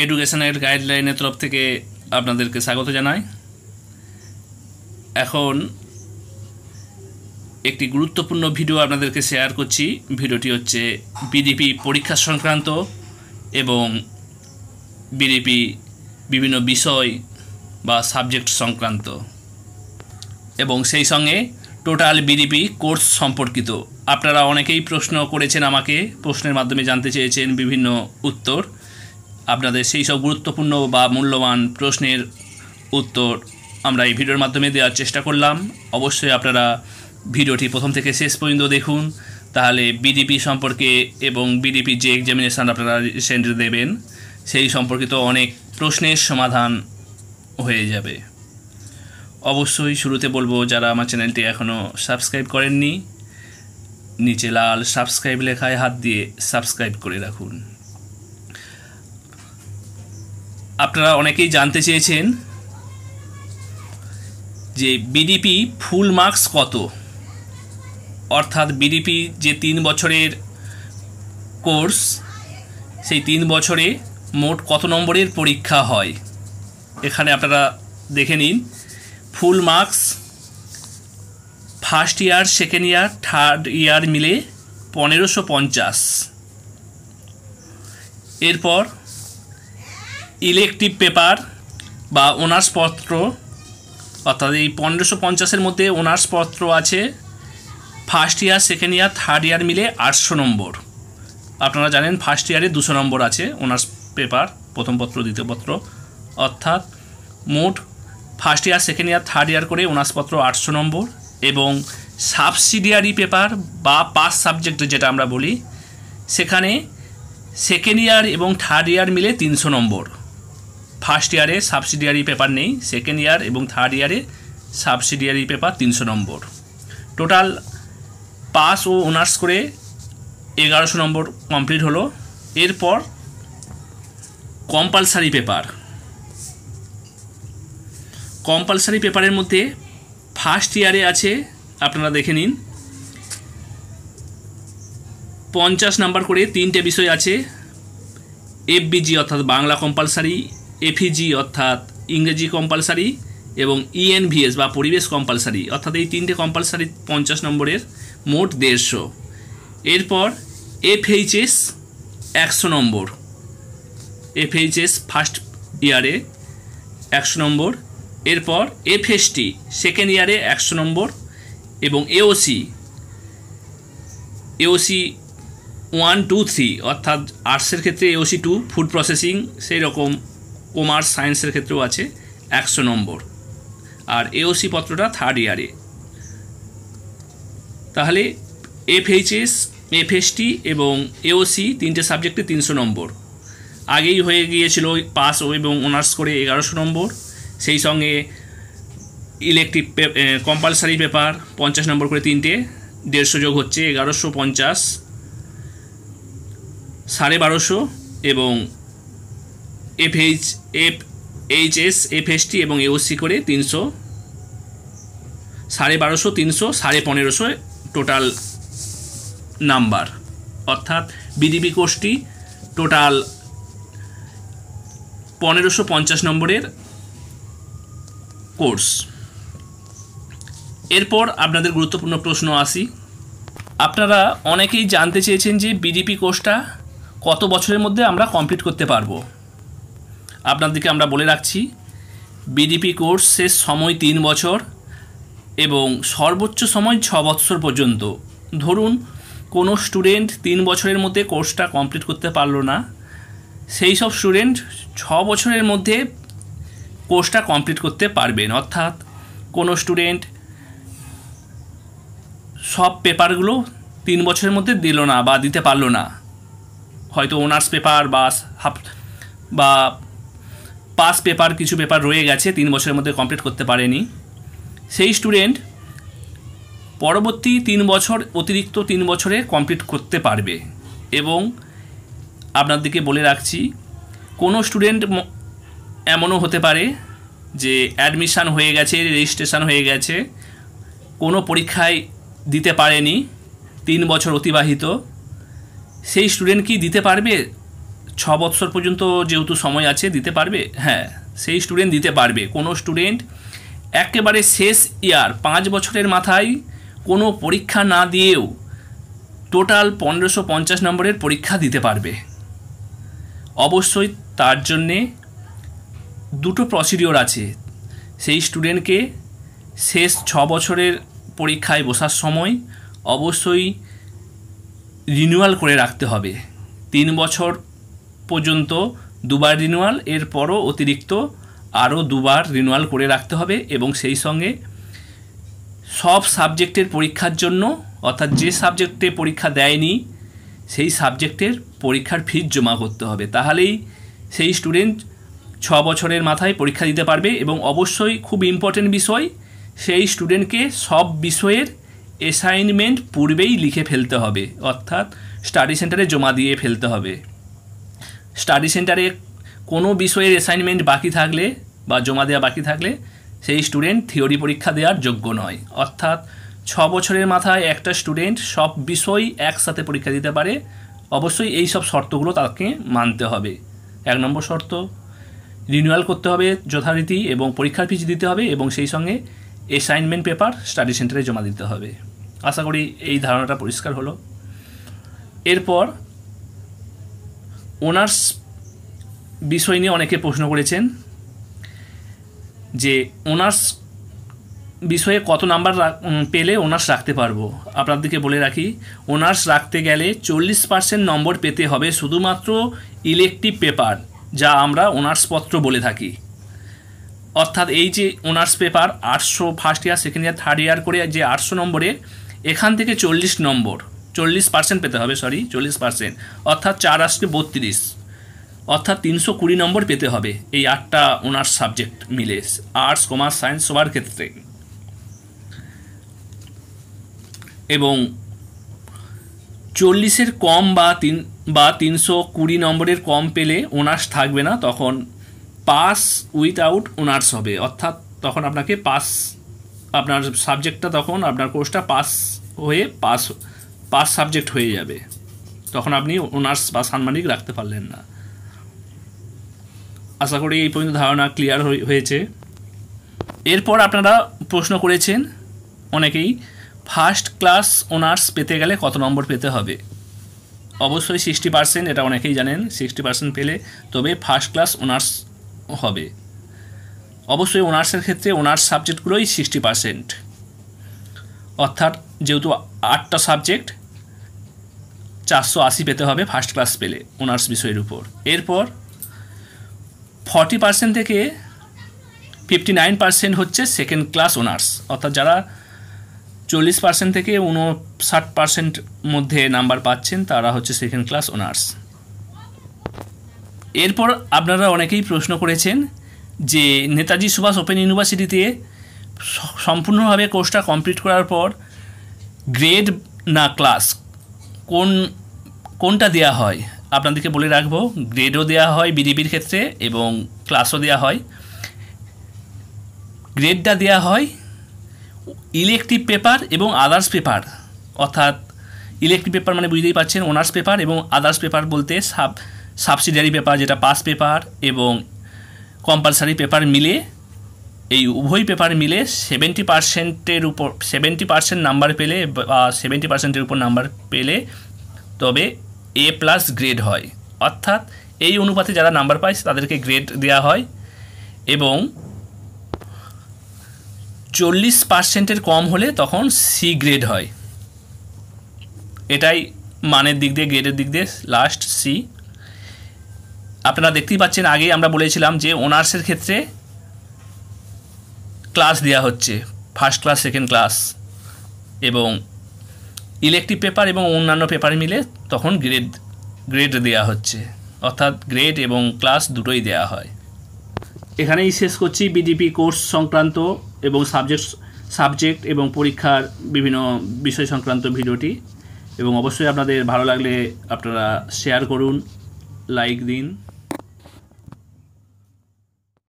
এডুকেশনের গাইডলাইনের তরফ থেকে আপনাদেরকে স্বাগত জানাই এখন একটি গুরুত্বপূর্ণ ভিডিও আপনাদেরকে শেয়ার করছি ভিডিওটি হচ্ছে বিডিপি পরীক্ষা সংক্রান্ত এবং বিডিপি বিভিন্ন বিষয় বা সাবজেক্ট সংক্রান্ত এবং সেই সঙ্গে টোটাল বিডিপি কোর্স সম্পর্কিত আপনারা অনেকেই প্রশ্ন করেছেন আমাকে প্রশ্নের মাধ্যমে জানতে চেয়েছেন বিভিন্ন উত্তর আপনাদের সেই সব গুরুত্বপূর্ণ বা মূল্যবান প্রশ্নের উত্তর আমরা এই ভিডিওর মাধ্যমে দেওয়ার চেষ্টা করলাম অবশ্যই আপনারা ভিডিওটি প্রথম থেকে শেষ পর্যন্ত দেখুন তাহলে বিডিপি সম্পর্কে এবং বিডিপি যে এক্সামিনেশান আপনারা সেন্টার দেবেন সেই সম্পর্কিত অনেক প্রশ্নের সমাধান হয়ে যাবে অবশ্যই শুরুতে বলবো যারা আমার চ্যানেলটি এখনও সাবস্ক্রাইব করেননি নিচে লাল সাবস্ক্রাইব লেখায় হাত দিয়ে সাবস্ক্রাইব করে রাখুন আপনারা অনেকেই জানতে চেয়েছেন যে বিডিপি ফুল মার্কস কত অর্থাৎ বিডিপি যে তিন বছরের কোর্স সেই তিন বছরে মোট কত নম্বরের পরীক্ষা হয় এখানে আপনারা দেখে নিন full marks first year second year third year মিলে পনেরোশো পঞ্চাশ এরপর ইলেকটিভ পেপার বা অনার্স পত্র অর্থাৎ এই পনেরোশো পঞ্চাশের মধ্যে অনার্স পত্র আছে first year second year third year মিলে আটশো নম্বর আপনারা জানেন ফার্স্ট ইয়ারে দুশো নম্বর আছে ওনার্স পেপার প্রথম পত্র দ্বিতীয় পত্র অর্থাৎ মোট first year second year third year করে পত্র আটশো নম্বর এবং সাবসিডিয়ারি পেপার বা পাস সাবজেক্ট যেটা আমরা বলি সেখানে সেকেন্ড ইয়ার এবং থার্ড ইয়ার মিলে তিনশো নম্বর ফার্স্ট ইয়ারে সাবসিডিয়ারি পেপার নেই সেকেন্ড ইয়ার এবং থার্ড ইয়ারে সাবসিডিয়ারি পেপার তিনশো নম্বর টোটাল পাস ও অনার্স করে এগারোশো নম্বর কমপ্লিট হলো এরপর কম্পালসারি পেপার কম্পালসারি পেপারের মধ্যে ফার্স্ট ইয়ারে আছে আপনারা দেখে নিন পঞ্চাশ নাম্বার করে তিনটে বিষয় আছে এফবিজি অর্থাৎ বাংলা কম্পালসারি এফিজি অর্থাৎ ইংরেজি কম্পালসারি এবং ইএনভিএস e বা পরিবেশ কম্পালসারি অর্থাৎ এই তিনটে কম্পালসারি পঞ্চাশ নম্বরের মোট দেড়শো এরপর এফএইচএস একশো নম্বর এফএইচএস ফার্স্ট ইয়ারে একশো নম্বর এরপর এফএসটি সেকেন্ড ইয়ারে একশো নম্বর এবং AOC AOC one two three অর্থাৎ আর্টসের ক্ষেত্রে এওসি টু ফুড প্রসেসিং সেই রকম কমার্স সায়েন্সের ক্ষেত্রেও আছে একশো নম্বর আর এওসি পত্রটা থার্ড ইয়ারে তাহলে এফএইচএস এফএসটি এবং এওসি তিনটে সাবজেক্টে তিনশো নম্বর আগেই হয়ে গিয়েছিল পাস ও এবং অনার্স করে এগারোশো নম্বর সেই সঙ্গে ইলেকট্রিক কম্পালসারি পেপার পঞ্চাশ নম্বর করে তিনটে দেড়শো যোগ হচ্ছে এগারোশো পঞ্চাশ সাড়ে বারোশো এবং F H F H S F S T এবং এওসি করে তিনশো সাড়ে বারোশো তিনশো সাড়ে পনেরোশো টোটাল নাম্বার অর্থাৎ বিডিবি কোর্সটি টোটাল পনেরোশো পঞ্চাশ নম্বরের কোর্স এরপর আপনাদের গুরুত্বপূর্ণ প্রশ্ন আসি আপনারা অনেকেই জানতে চেয়েছেন যে বিডিপি কোর্সটা কত বছরের মধ্যে আমরা কমপ্লিট করতে পারবো আপনাদেরকে আমরা বলে রাখছি বিডিপি কোর্স শেষ সময় তিন বছর এবং সর্বোচ্চ সময় ছ বৎসর পর্যন্ত ধরুন কোনো স্টুডেন্ট তিন বছরের মধ্যে কোর্সটা কমপ্লিট করতে পারলো না সেই সব স্টুডেন্ট ছ বছরের মধ্যে কোর্সটা কমপ্লিট করতে পারবেন অর্থাৎ কোনো স্টুডেন্ট সব পেপারগুলো তিন বছরের মধ্যে দিল না বা দিতে পারলো না হয়তো অনার্স পেপার বা বা পাস পেপার কিছু পেপার রয়ে গেছে তিন বছরের মধ্যে কমপ্লিট করতে পারেনি সেই স্টুডেন্ট পরবর্তী তিন বছর অতিরিক্ত তিন বছরে কমপ্লিট করতে পারবে এবং আপনাদেরকে বলে রাখছি কোনো স্টুডেন্ট এমনও হতে পারে যে অ্যাডমিশান হয়ে গেছে রেজিস্ট্রেশন হয়ে গেছে কোনো পরীক্ষায় দিতে পারেনি তিন বছর অতিবাহিত সেই স্টুডেন্ট কি দিতে পারবে ছ বৎসর পর্যন্ত যেহেতু সময় আছে দিতে পারবে হ্যাঁ সেই স্টুডেন্ট দিতে পারবে কোনো স্টুডেন্ট একেবারে শেষ ইয়ার পাঁচ বছরের মাথায় কোনো পরীক্ষা না দিয়েও টোটাল পনেরোশো পঞ্চাশ নম্বরের পরীক্ষা দিতে পারবে অবশ্যই তার জন্যে দুটো প্রসিডিওর আছে সেই স্টুডেন্টকে শেষ ছ বছরের পরীক্ষায় বসার সময় অবশ্যই রিনিউয়াল করে রাখতে হবে তিন বছর পর্যন্ত দুবার রিনুয়াল এরপরও অতিরিক্ত আরও দুবার রিনুয়াল করে রাখতে হবে এবং সেই সঙ্গে সব সাবজেক্টের পরীক্ষার জন্য অর্থাৎ যে সাবজেক্টে পরীক্ষা দেয়নি সেই সাবজেক্টের পরীক্ষার ফিজ জমা করতে হবে তাহলেই সেই স্টুডেন্ট ছ বছরের মাথায় পরীক্ষা দিতে পারবে এবং অবশ্যই খুব ইম্পর্টেন্ট বিষয় সেই স্টুডেন্টকে সব বিষয়ের অ্যাসাইনমেন্ট পূর্বেই লিখে ফেলতে হবে অর্থাৎ স্টাডি সেন্টারে জমা দিয়ে ফেলতে হবে স্টাডি সেন্টারে কোনো বিষয়ের অ্যাসাইনমেন্ট বাকি থাকলে বা জমা দেওয়া বাকি থাকলে সেই স্টুডেন্ট থিওরি পরীক্ষা দেওয়ার যোগ্য নয় অর্থাৎ ছ বছরের মাথায় একটা স্টুডেন্ট সব বিষয় একসাথে পরীক্ষা দিতে পারে অবশ্যই এই সব শর্তগুলো তাকে মানতে হবে এক নম্বর শর্ত রিনিউয়াল করতে হবে যথারীতি এবং পরীক্ষার ফিজ দিতে হবে এবং সেই সঙ্গে অ্যাসাইনমেন্ট পেপার স্টাডি সেন্টারে জমা দিতে হবে আশা করি এই ধারণাটা পরিষ্কার হলো এরপর অনার্স বিষয় নিয়ে অনেকে প্রশ্ন করেছেন যে অনার্স বিষয়ে কত নাম্বার পেলে অনার্স রাখতে পারবো আপনাদেরকে বলে রাখি অনার্স রাখতে গেলে চল্লিশ পার্সেন্ট নম্বর পেতে হবে শুধুমাত্র ইলেকটিভ পেপার যা আমরা অনার্স পত্র বলে থাকি অর্থাৎ এই যে অনার্স পেপার আটশো first year second year third year করে যে আটশো নম্বরে এখান থেকে চল্লিশ নম্বর চল্লিশ পার্সেন্ট পেতে হবে সরি চল্লিশ পার্সেন্ট অর্থাৎ চার আসবে বত্রিশ অর্থাৎ তিনশো কুড়ি নম্বর পেতে হবে এই আটটা ওনার সাবজেক্ট মিলে আর্টস কমার্স সায়েন্স সবার ক্ষেত্রে এবং চল্লিশের কম বা তিন বা তিনশো কুড়ি নম্বরের কম পেলে ওনার্স থাকবে না তখন পাস উইথআউট ওনার্স হবে অর্থাৎ তখন আপনাকে পাস আপনার সাবজেক্টটা তখন আপনার কোর্সটা পাস হয়ে পাস পাস সাবজেক্ট হয়ে যাবে তখন আপনি অনার্স বা সানমানিক রাখতে পারলেন না আশা করি এই পর্যন্ত ধারণা ক্লিয়ার হয়েছে এরপর আপনারা প্রশ্ন করেছেন অনেকেই ফার্স্ট ক্লাস অনার্স পেতে গেলে কত নম্বর পেতে হবে অবশ্যই সিক্সটি পার্সেন্ট এটা অনেকেই জানেন সিক্সটি পার্সেন্ট পেলে তবে ফার্স্ট ক্লাস অনার্স হবে অবশ্যই অনার্সের ক্ষেত্রে অনার্স সাবজেক্টগুলোই সিক্সটি পার্সেন্ট অর্থাৎ যেহেতু আটটা সাবজেক্ট চারশো আশি পেতে হবে ফার্স্ট ক্লাস পেলে অনার্স বিষয়ের উপর এরপর ফর্টি পার্সেন্ট থেকে ফিফটি নাইন পার্সেন্ট হচ্ছে সেকেন্ড ক্লাস অনার্স অর্থাৎ যারা চল্লিশ পার্সেন্ট থেকে উনষাট পার্সেন্ট মধ্যে নাম্বার পাচ্ছেন তারা হচ্ছে সেকেন্ড ক্লাস অনার্স এরপর আপনারা অনেকেই প্রশ্ন করেছেন যে নেতাজি সুভাষ ওপেন ইউনিভার্সিটিতে সম্পূর্ণভাবে কোর্সটা কমপ্লিট করার পর গ্রেড না ক্লাস কোন কোনটা দেয়া হয় আপনাদেরকে বলে রাখবো গ্রেডও দেয়া হয় বিডিবির ক্ষেত্রে এবং ক্লাসও দেয়া হয় গ্রেডটা দেয়া হয় ইলেকটিভ পেপার এবং আদার্স পেপার অর্থাৎ ইলেকটিভ পেপার মানে বুঝতেই পারছেন অনার্স পেপার এবং আদার্স পেপার বলতে সাব সাবসিডারি পেপার যেটা পাস পেপার এবং কম্পালসারি পেপার মিলে এই উভয় পেপার মিলে সেভেন্টি পার্সেন্টের উপর সেভেন্টি পার্সেন্ট নাম্বার পেলে বা সেভেন্টি পার্সেন্টের উপর নাম্বার পেলে তবে এ প্লাস গ্রেড হয় অর্থাৎ এই অনুপাতে যারা নাম্বার পায় তাদেরকে গ্রেড দেওয়া হয় এবং চল্লিশ পার্সেন্টের কম হলে তখন সি গ্রেড হয় এটাই মানের দিক দিয়ে গ্রেডের দিক দিয়ে লাস্ট সি আপনারা দেখতেই পাচ্ছেন আগেই আমরা বলেছিলাম যে অনার্সের ক্ষেত্রে ক্লাস দেওয়া হচ্ছে ফার্স্ট ক্লাস সেকেন্ড ক্লাস এবং ইলেকট্রিক পেপার এবং অন্যান্য পেপার মিলে তখন গ্রেড গ্রেড দেয়া হচ্ছে অর্থাৎ গ্রেড এবং ক্লাস দুটোই দেয়া হয় এখানেই শেষ করছি বিডিপি কোর্স সংক্রান্ত এবং সাবজেক্ট সাবজেক্ট এবং পরীক্ষার বিভিন্ন বিষয় সংক্রান্ত ভিডিওটি এবং অবশ্যই আপনাদের ভালো লাগলে আপনারা শেয়ার করুন লাইক দিন